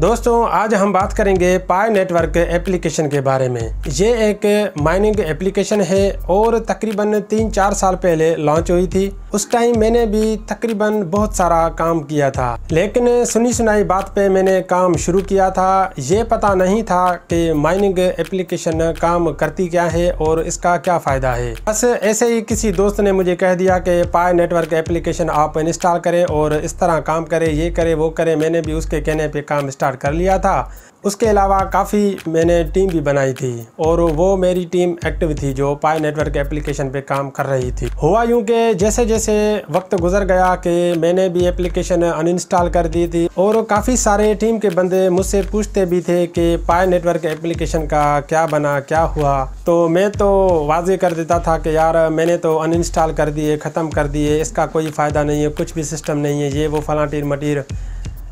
दोस्तों आज हम बात करेंगे पाई नेटवर्क एप्लीकेशन के बारे में ये एक माइनिंग एप्लीकेशन है और तकरीबन तीन चार साल पहले लॉन्च हुई थी उस टाइम मैंने भी तकरीबन बहुत सारा काम किया था लेकिन सुनी सुनाई बात पे मैंने काम शुरू किया था ये पता नहीं था कि माइनिंग एप्लीकेशन काम करती क्या है और इसका क्या फ़ायदा है बस ऐसे ही किसी दोस्त ने मुझे कह दिया कि पाए नेटवर्क एप्लीकेशन आप इंस्टॉल करें और इस तरह काम करे ये करे वो करे मैंने भी उसके कहने पर काम स्टार्ट कर लिया था उसके अलावा काफ़ी मैंने टीम भी बनाई थी और वो मेरी टीम एक्टिव थी जो पाई नेटवर्क एप्लीकेशन पे काम कर रही थी हुआ यूं कि जैसे जैसे वक्त गुजर गया कि मैंने भी एप्लीकेशन अनइंस्टॉल कर दी थी और काफ़ी सारे टीम के बंदे मुझसे पूछते भी थे कि पाई नेटवर्क एप्लीकेशन का क्या बना क्या हुआ तो मैं तो वाजे कर देता था कि यार मैंने तो अनइंस्टॉल कर दिए ख़त्म कर दिए इसका कोई फ़ायदा नहीं है कुछ भी सिस्टम नहीं है ये वो फलाटीर मटीर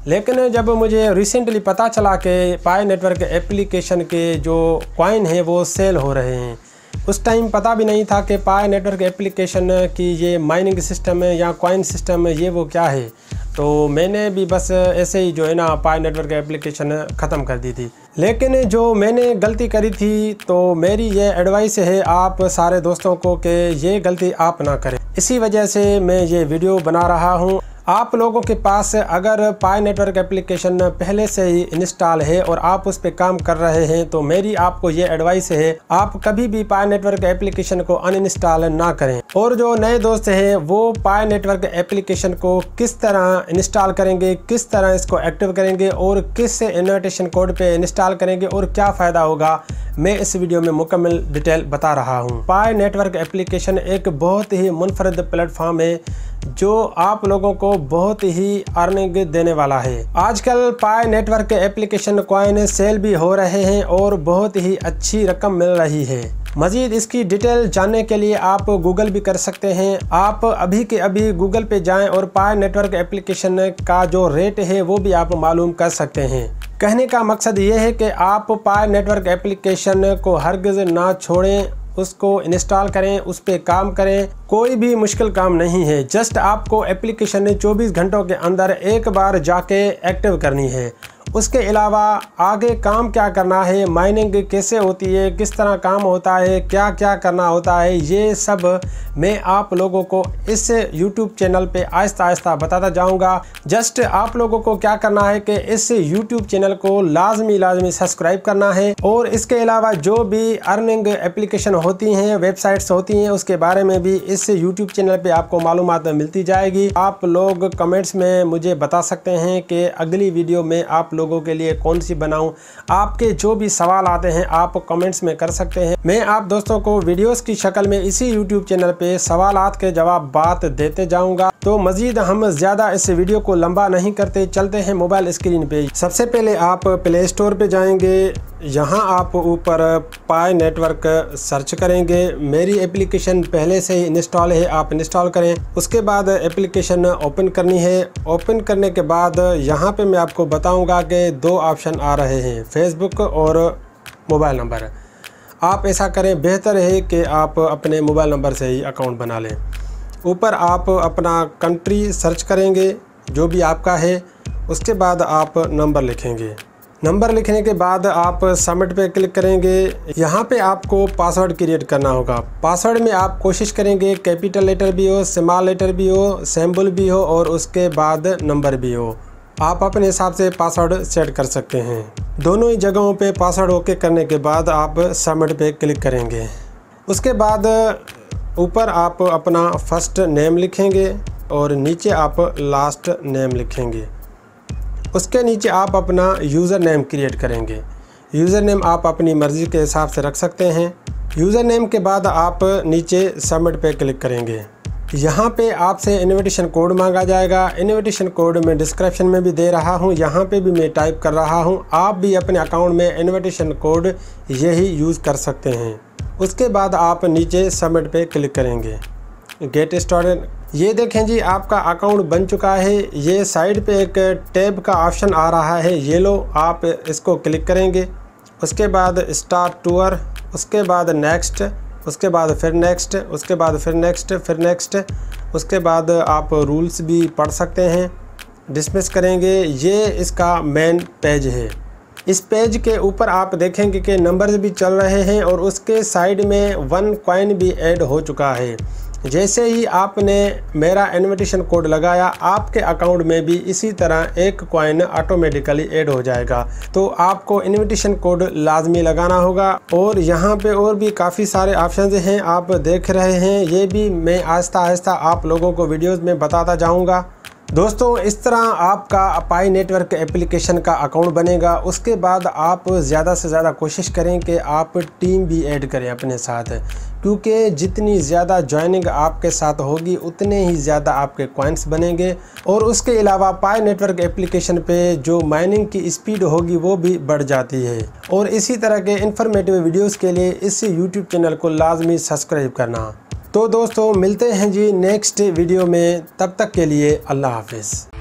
लेकिन जब मुझे रिसेंटली पता चला कि पाए नेटवर्क एप्लीकेशन के जो कॉइन हैं वो सेल हो रहे हैं उस टाइम पता भी नहीं था कि पाए नेटवर्क एप्लीकेशन की ये माइनिंग सिस्टम है या कॉइन सिस्टम है ये वो क्या है तो मैंने भी बस ऐसे ही जो है ना पाए नेटवर्क एप्लीकेशन ख़त्म कर दी थी लेकिन जो मैंने गलती करी थी तो मेरी ये एडवाइस है आप सारे दोस्तों को कि ये गलती आप ना करें इसी वजह से मैं ये वीडियो बना रहा हूँ आप लोगों के पास अगर पाई नेटवर्क एप्लीकेशन पहले से ही इंस्टॉल है और आप उस पर काम कर रहे हैं तो मेरी आपको ये एडवाइस है आप कभी भी पाई नेटवर्क एप्लीकेशन को अनइंस्टॉल ना करें और जो नए दोस्त हैं वो पाई नेटवर्क एप्लीकेशन को किस तरह इंस्टॉल करेंगे किस तरह इसको एक्टिव करेंगे और किस इन्विटेशन कोड पर इंस्टॉल करेंगे और क्या फ़ायदा होगा मैं इस वीडियो में मुकम्मल डिटेल बता रहा हूँ पाए नेटवर्क एप्लीकेशन एक बहुत ही मुनफरद प्लेटफॉर्म है जो आप लोगों को बहुत ही अर्निंग देने वाला है आजकल पाए नेटवर्क के एप्लीकेशन कॉइन सेल भी हो रहे हैं और बहुत ही अच्छी रकम मिल रही है मजीद इसकी डिटेल जानने के लिए आप गूगल भी कर सकते हैं आप अभी के अभी गूगल पे जाएं और पाए नेटवर्क एप्लीकेशन का जो रेट है वो भी आप मालूम कर सकते हैं कहने का मकसद ये है कि आप पाए नेटवर्क एप्लीकेशन को हरगज़ ना छोड़ें उसको इंस्टॉल करें उस पर काम करें कोई भी मुश्किल काम नहीं है जस्ट आपको एप्लीकेशन ने 24 घंटों के अंदर एक बार जाके एक्टिव करनी है उसके अलावा आगे काम क्या करना है माइनिंग कैसे होती है किस तरह काम होता है क्या क्या करना होता है ये सब मैं आप लोगों को इस YouTube चैनल पे आहिस्ता आहिस्ता बताता जाऊंगा जस्ट आप लोगों को क्या करना है कि इस YouTube चैनल को लाजमी लाजमी सब्सक्राइब करना है और इसके अलावा जो भी अर्निंग एप्लीकेशन होती हैं वेबसाइट्स होती हैं उसके बारे में भी इस यूट्यूब चैनल पर आपको मालूम मिलती जाएगी आप लोग कमेंट्स में मुझे बता सकते हैं कि अगली वीडियो में आप लोगों के लिए कौन सी बनाऊं आपके जो भी सवाल आते हैं आप कमेंट्स में कर सकते हैं मैं आप दोस्तों को वीडियोस की शक्ल में इसी यूट्यूब चैनल पर सवाल के जवाब बात देते जाऊँगा तो मज़ीद हम ज़्यादा इस वीडियो को लंबा नहीं करते चलते हैं मोबाइल स्क्रीन पे सबसे पहले आप प्ले स्टोर पर जाएंगे यहाँ आप ऊपर पाए नेटवर्क सर्च करेंगे मेरी एप्लीकेशन पहले से ही इंस्टॉल है आप इंस्टॉल करें उसके बाद एप्लीकेशन ओपन करनी है ओपन करने के बाद यहाँ पे मैं आपको बताऊँगा कि दो ऑप्शन आ रहे हैं फेसबुक और मोबाइल नंबर आप ऐसा करें बेहतर है कि आप अपने मोबाइल नंबर से ही अकाउंट बना लें ऊपर आप अपना कंट्री सर्च करेंगे जो भी आपका है उसके बाद आप नंबर लिखेंगे नंबर लिखने के बाद आप सबमिट पे क्लिक करेंगे यहाँ पे आपको पासवर्ड क्रिएट करना होगा पासवर्ड में आप कोशिश करेंगे कैपिटल लेटर भी हो स्मॉल लेटर भी हो सैम्बल भी हो और उसके बाद नंबर भी हो आप अपने हिसाब से पासवर्ड सेट कर सकते हैं दोनों ही जगहों पे पासवर्ड ओके करने के बाद आप सबमिट पे क्लिक करेंगे उसके बाद ऊपर आप अपना फर्स्ट नेम लिखेंगे और नीचे आप लास्ट नेम लिखेंगे उसके नीचे आप अपना यूज़र नेम क्रिएट करेंगे यूज़र नेम आप अपनी मर्ज़ी के हिसाब से रख सकते हैं यूज़र नेम के बाद आप नीचे सबमिट पे क्लिक करेंगे यहाँ पे आपसे इनविटेशन कोड मांगा जाएगा इनविटेशन कोड मैं डिस्क्रिप्शन में भी दे रहा हूँ यहाँ पे भी मैं टाइप कर रहा हूँ आप भी अपने अकाउंट में इनविटेशन कोड यही यूज़ कर सकते हैं उसके बाद आप नीचे सबमिट पे क्लिक करेंगे गेट स्टार्टेड ये देखें जी आपका अकाउंट बन चुका है ये साइड पे एक टैब का ऑप्शन आ रहा है ये लो आप इसको क्लिक करेंगे उसके बाद स्टार्ट टूर उसके बाद नेक्स्ट उसके बाद फिर नेक्स्ट उसके बाद फिर नेक्स्ट फिर नेक्स्ट उसके बाद आप रूल्स भी पढ़ सकते हैं डिसमिस करेंगे ये इसका मेन पेज है इस पेज के ऊपर आप देखेंगे कि नंबर्स भी चल रहे हैं और उसके साइड में वन कॉइन भी ऐड हो चुका है जैसे ही आपने मेरा इन्विटेशन कोड लगाया आपके अकाउंट में भी इसी तरह एक कॉइन ऑटोमेटिकली ऐड हो जाएगा तो आपको इन्विटेशन कोड लाजमी लगाना होगा और यहाँ पे और भी काफ़ी सारे ऑप्शन हैं आप देख रहे हैं ये भी मैं आहिस्ता आहिस्ता आप लोगों को वीडियोज़ में बताता जाऊँगा दोस्तों इस तरह आपका अपाई नेटवर्क एप्लीकेशन का अकाउंट बनेगा उसके बाद आप ज़्यादा से ज़्यादा कोशिश करें कि आप टीम भी ऐड करें अपने साथ क्योंकि जितनी ज़्यादा ज्वाइनिंग आपके साथ होगी उतने ही ज़्यादा आपके कॉइन्स बनेंगे और उसके अलावा पाई नेटवर्क एप्लीकेशन पे जो माइनिंग की स्पीड होगी वो भी बढ़ जाती है और इसी तरह के इन्फॉर्मेटिव वीडियोज़ के लिए इस यूट्यूब चैनल को लाजमी सब्सक्राइब करना तो दोस्तों मिलते हैं जी नेक्स्ट वीडियो में तब तक के लिए अल्लाह हाफिज़